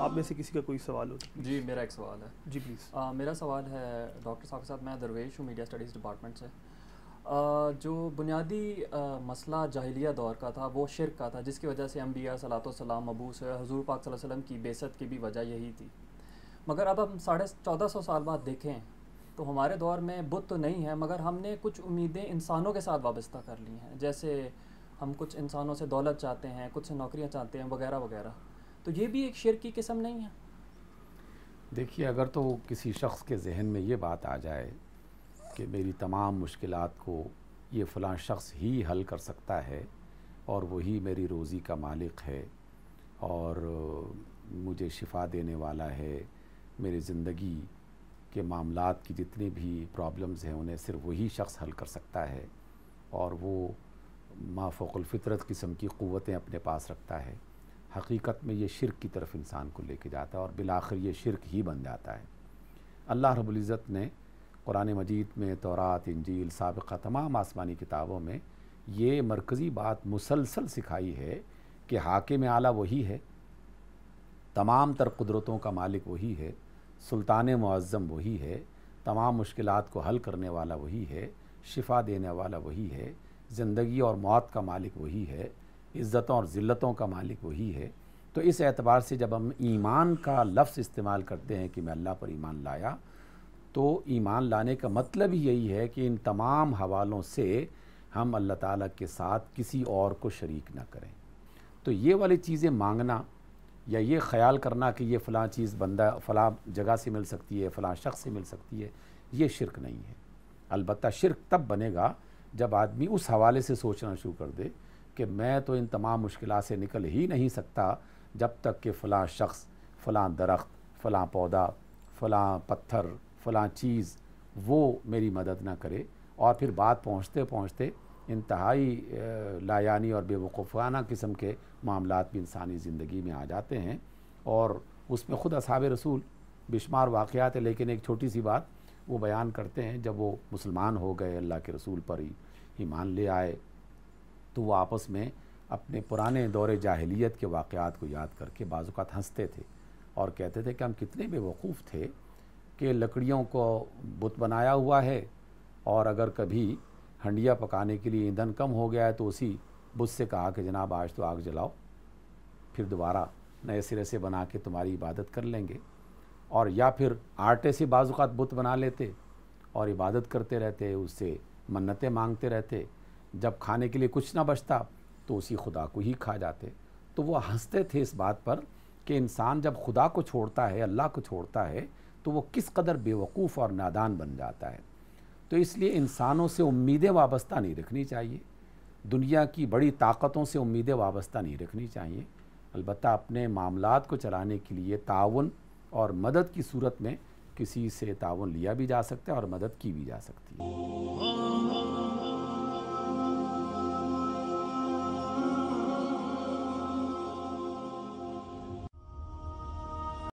आप में से किसी का कोई सवाल हो तो जी मेरा एक सवाल है जी प्लीज़ मेरा सवाल है डॉक्टर साहब के साथ मैं दरवेश हूँ मीडिया स्टडीज़ डिपार्टमेंट से आ, जो बुनियादी मसला जाहलिया दौर का था वो शिरक का था जिसकी वजह से अम्बिया सलाम मबूस हजूर पाक वसलम की बेसत की भी वजह यही थी मगर अब हम साढ़े चौदह सौ साल बाद देखें तो हमारे दौर में बुत तो नहीं है मगर हमने कुछ उम्मीदें इंसानों के साथ वाबस्ता कर ली हैं जैसे हम कुछ इंसानों से दौलत चाहते हैं कुछ से नौकरियाँ चाहते हैं वगैरह वगैरह तो ये भी एक शेर की किस्म नहीं है देखिए अगर तो किसी शख्स के जहन में ये बात आ जाए कि मेरी तमाम मुश्किल को ये फ़लाँ शख्स ही हल कर सकता है और वही मेरी रोज़ी का मालिक है और मुझे शिफा देने वाला है मेरी ज़िंदगी के मामला की जितनी भी प्रॉब्लम्स हैं उन्हें सिर्फ वही शख्स हल कर सकता है और वो माफुलफ़रत किस्म की क़वतें अपने पास रखता है हकीकत में ये शिरक की तरफ इंसान को लेके जाता है और बिलाखिर ये शिरक ही बन जाता है अल्लाह रबुल्ज़त ने कुरान मजीद में तौरात इंजील सबक़ा तमाम आसमानी किताबों में ये मरकज़ी बात मुसलसल सिखाई है कि हाकिम आला वही है तमाम तर कुदरतों का मालिक वही है सुल्तान मज़म वही है तमाम मुश्किल को हल करने वाला वही है शिफा देने वाला वही है ज़िंदगी और मौत का मालिक वही है इज़्ज़तों और ज़िल्लतों का मालिक वही है तो इस एतबार से जब हम ईमान का लफ्ज़ इस्तेमाल करते हैं कि मैं अल्लाह पर ईमान लाया तो ईमान लाने का मतलब ही यही है कि इन तमाम हवालों से हम अल्लाह ताला के साथ किसी और को शरीक ना करें तो ये वाली चीज़ें मांगना या ये ख्याल करना कि ये फ़लाँ चीज़ बंदा फ़लाँ जगह से मिल सकती है फ़लाँ शख्स से मिल सकती है ये शिरक नहीं है अलबत् शिरक तब बनेगा जब आदमी उस हवाले से सोचना शुरू कर दे कि मैं तो इन तमाम मुश्किल से निकल ही नहीं सकता जब तक कि फ़लाँ शख्स फ़लाँ दरख्त फ़लाँ पौधा फ़लाँ पत्थर फ़लाँ चीज़ वो मेरी मदद ना करे और फिर बात पहुँचते पहुँचते इंतहाई लायानी और बेवकूफ़ाना किस्म के मामला भी इंसानी ज़िंदगी में आ जाते हैं और उसमें ख़ुद असाब रसूल बेशुमार वाक़ात है लेकिन एक छोटी सी बात वो बयान करते हैं जब वो मुसलमान हो गए अल्लाह के रसूल पर ही ईमान ले आए तो वो आपस में अपने पुराने दौरे जाहिलियत के वाक़ात को याद करके बाज़ात हंसते थे और कहते थे कि हम कितने बेवकूफ़ थे कि लकड़ियों को बुत बनाया हुआ है और अगर कभी हंडिया पकाने के लिए ईंधन कम हो गया है तो उसी बुत से कहा कि जनाब आज तो आग जलाओ फिर दोबारा नए सिरे से बना के तुम्हारी इबादत कर लेंगे और या फिर आटे से बाज़ात बुत बना लेते और इबादत करते रहते उससे मन्नतें मांगते रहते जब खाने के लिए कुछ ना बचता तो उसी खुदा को ही खा जाते तो वो हंसते थे इस बात पर कि इंसान जब खुदा को छोड़ता है अल्लाह को छोड़ता है तो वो किस कदर बेवकूफ़ और नादान बन जाता है तो इसलिए इंसानों से उम्मीदें वाबस्ता नहीं रखनी चाहिए दुनिया की बड़ी ताकतों से उम्मीदें वाबस्ता नहीं रखनी चाहिए अलबत् अपने मामलों को चलाने के लिए ताउन और मदद की सूरत में किसी से ताउन लिया भी जा सकता है और मदद की भी जा सकती है